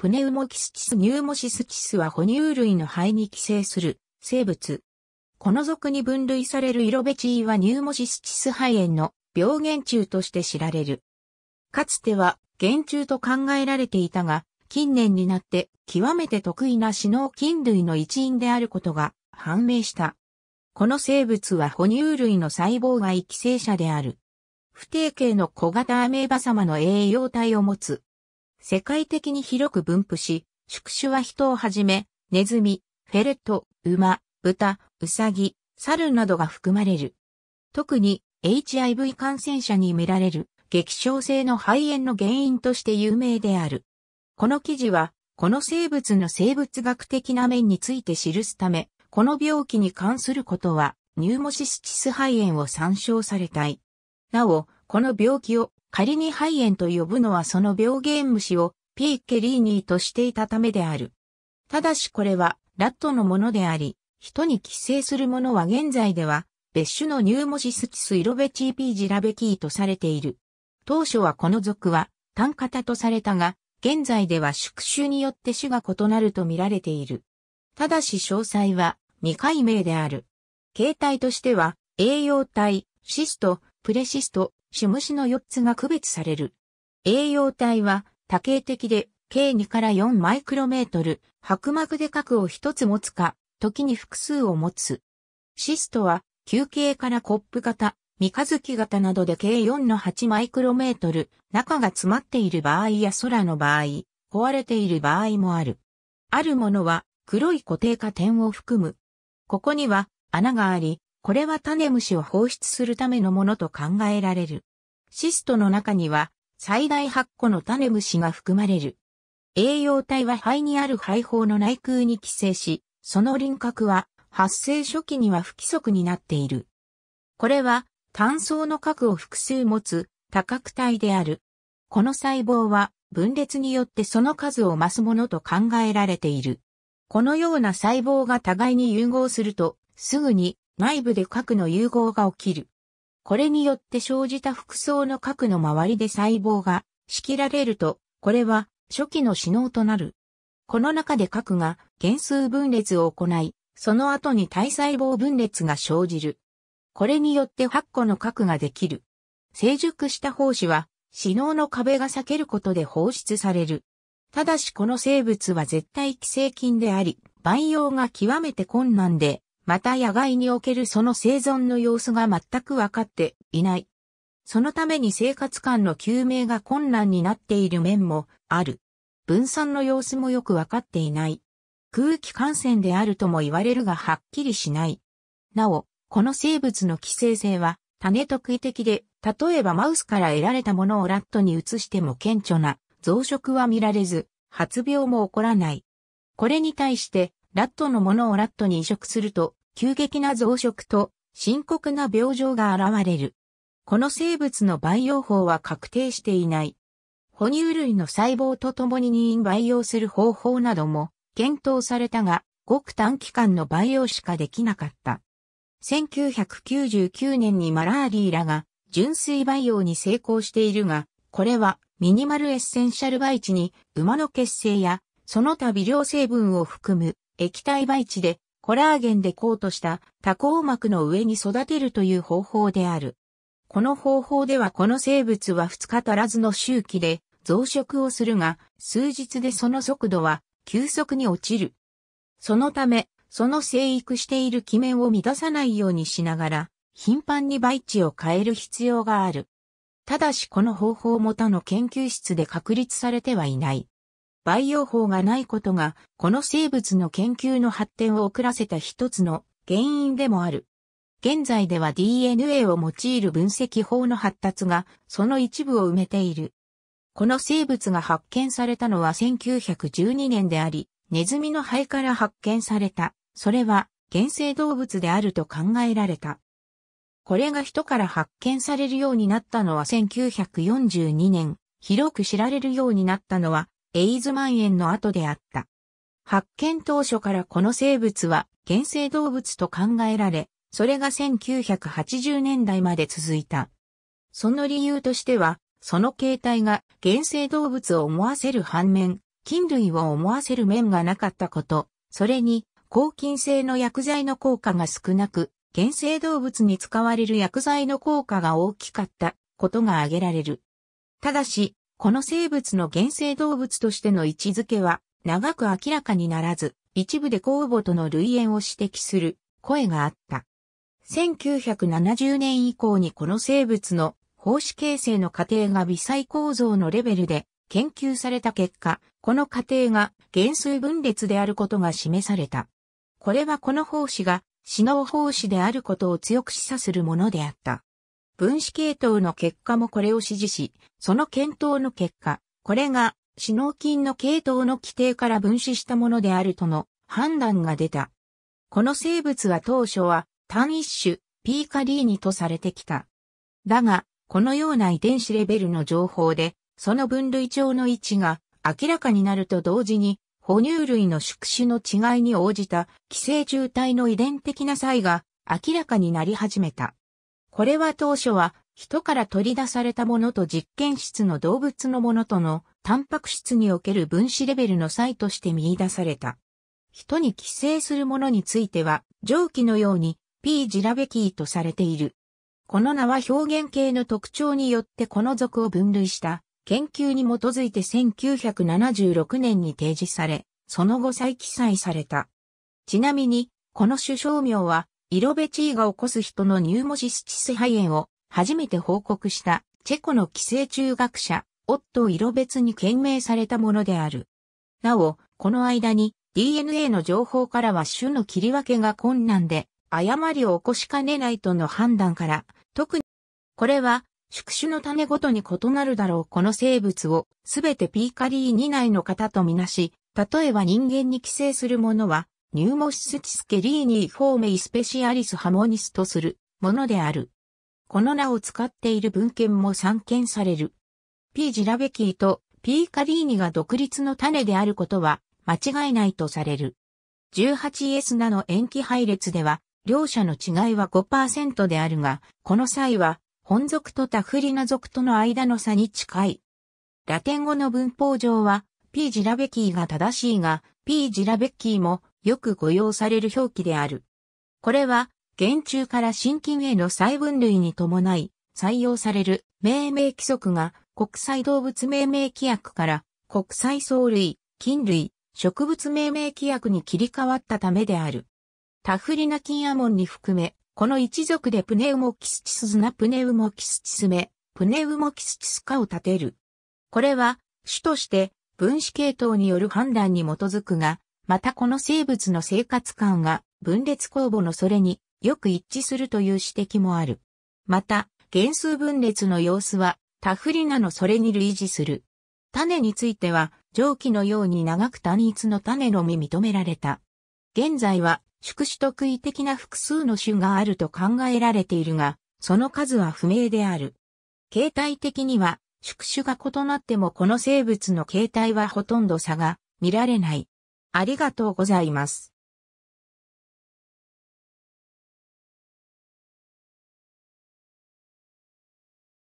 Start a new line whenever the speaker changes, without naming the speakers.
プネウモキスチスニューモシスチスは哺乳類の肺に寄生する生物。この属に分類されるイロベチーはニューモシスチス肺炎の病原虫として知られる。かつては原虫と考えられていたが、近年になって極めて得意な死脳菌類の一員であることが判明した。この生物は哺乳類の細胞外寄生者である。不定形の小型アメーバ様の栄養体を持つ世界的に広く分布し、宿主は人をはじめ、ネズミ、フェレット、馬、豚、ウサギ、猿などが含まれる。特に HIV 感染者に見られる激症性の肺炎の原因として有名である。この記事は、この生物の生物学的な面について記すため、この病気に関することは、ニューモシスチス肺炎を参照されたい。なお、この病気を仮に肺炎と呼ぶのはその病原虫をピーケリーニーとしていたためである。ただしこれはラットのものであり、人に寄生するものは現在では別種のニューモシスチスイロベチーピージラベキーとされている。当初はこの属は単型とされたが、現在では宿主によって種が異なると見られている。ただし詳細は未解明である。形態としては栄養体、シスト、プレシスト、種虫の4つが区別される。栄養体は多形的で計2から4マイクロメートル、白膜で核を1つ持つか、時に複数を持つ。シストは、球形からコップ型、三日月型などで計4の8マイクロメートル、中が詰まっている場合や空の場合、壊れている場合もある。あるものは、黒い固定化点を含む。ここには、穴があり、これは種虫を放出するためのものと考えられる。シストの中には最大8個の種虫が含まれる。栄養体は肺にある肺胞の内腔に寄生し、その輪郭は発生初期には不規則になっている。これは単層の核を複数持つ多角体である。この細胞は分裂によってその数を増すものと考えられている。このような細胞が互いに融合すると、すぐに内部で核の融合が起きる。これによって生じた服装の核の周りで細胞が仕切られると、これは初期の死脳となる。この中で核が原数分裂を行い、その後に体細胞分裂が生じる。これによって8個の核ができる。成熟した胞子は、死脳の壁が避けることで放出される。ただしこの生物は絶対寄生菌であり、培養が極めて困難で、また野外におけるその生存の様子が全くわかっていない。そのために生活感の究明が困難になっている面もある。分散の様子もよくわかっていない。空気感染であるとも言われるがはっきりしない。なお、この生物の寄生性は種特異的で、例えばマウスから得られたものをラットに移しても顕著な増殖は見られず、発病も起こらない。これに対して、ラットのものをラットに移植すると、急激な増殖と深刻な病状が現れる。この生物の培養法は確定していない。哺乳類の細胞と共に任意培養する方法なども検討されたが、ごく短期間の培養しかできなかった。1999年にマラーリーらが純粋培養に成功しているが、これはミニマルエッセンシャル培地に馬の血清やその他微量成分を含む液体培地でコラーゲンでコートした多項膜の上に育てるという方法である。この方法ではこの生物は2日足らずの周期で増殖をするが、数日でその速度は急速に落ちる。そのため、その生育している基面を乱さないようにしながら、頻繁に培地を変える必要がある。ただしこの方法も他の研究室で確立されてはいない。培養法がないことが、この生物の研究の発展を遅らせた一つの原因でもある。現在では DNA を用いる分析法の発達が、その一部を埋めている。この生物が発見されたのは1912年であり、ネズミの肺から発見された。それは、原生動物であると考えられた。これが人から発見されるようになったのは1942年、広く知られるようになったのはエイズ蔓延の後であった。発見当初からこの生物は原生動物と考えられ、それが1980年代まで続いた。その理由としては、その形態が原生動物を思わせる反面、菌類を思わせる面がなかったこと、それに抗菌性の薬剤の効果が少なく、原生動物に使われる薬剤の効果が大きかったことが挙げられる。ただし、この生物の原生動物としての位置づけは長く明らかにならず、一部で公募との類縁を指摘する声があった。1970年以降にこの生物の胞子形成の過程が微細構造のレベルで研究された結果、この過程が原水分裂であることが示された。これはこの胞子が死脳胞子であることを強く示唆するものであった。分子系統の結果もこれを支持し、その検討の結果、これが、死脳菌の系統の規定から分子したものであるとの判断が出た。この生物は当初は単一種ピーカリーニとされてきた。だが、このような遺伝子レベルの情報で、その分類上の位置が明らかになると同時に、哺乳類の宿主の違いに応じた寄生渋体の遺伝的な差異が明らかになり始めた。これは当初は人から取り出されたものと実験室の動物のものとのタンパク質における分子レベルの差異として見出された。人に寄生するものについては上記のように P. ジラベキーとされている。この名は表現系の特徴によってこの属を分類した研究に基づいて1976年に提示され、その後再記載された。ちなみに、この種小名は色ベチーが起こす人のニューモジスチス肺炎を初めて報告したチェコの寄生虫学者、オット・色別に懸命されたものである。なお、この間に DNA の情報からは種の切り分けが困難で、誤りを起こしかねないとの判断から、特に、これは、宿主の種ごとに異なるだろうこの生物を、すべてピーカリー2内の方とみなし、例えば人間に寄生するものは、ニューモシスチスケリーニーフォーメイスペシアリスハモニスとするものである。この名を使っている文献も散見される。P. ジラベキーと P. カリーニが独立の種であることは間違いないとされる。18S ナの塩基配列では、両者の違いは5%であるが、この際は、本属とタフリナ属との間の差に近い。ラテン語の文法上は、P ジラベキーが正しいが、P ジラベッキーもよく誤用される表記である。これは、現中から新菌への細分類に伴い、採用される命名規則が国際動物命名規約から国際藻類、菌類、植物命名規約に切り替わったためである。タフリナキンアモンに含め、この一族でプネウモキスチスズナプネウモキスチスメ、プネウモキスチスカを立てる。これは、種として分子系統による判断に基づくが、またこの生物の生活感が分裂酵母のそれによく一致するという指摘もある。また、原数分裂の様子はタフリナのそれに類似する。種については、蒸気のように長く単一の種のみ認められた。現在は、宿主特異的な複数の種があると考えられているが、その数は不明である。形態的には、宿主が異なってもこの生物の形態はほとんど差が見られない。ありがとうございます。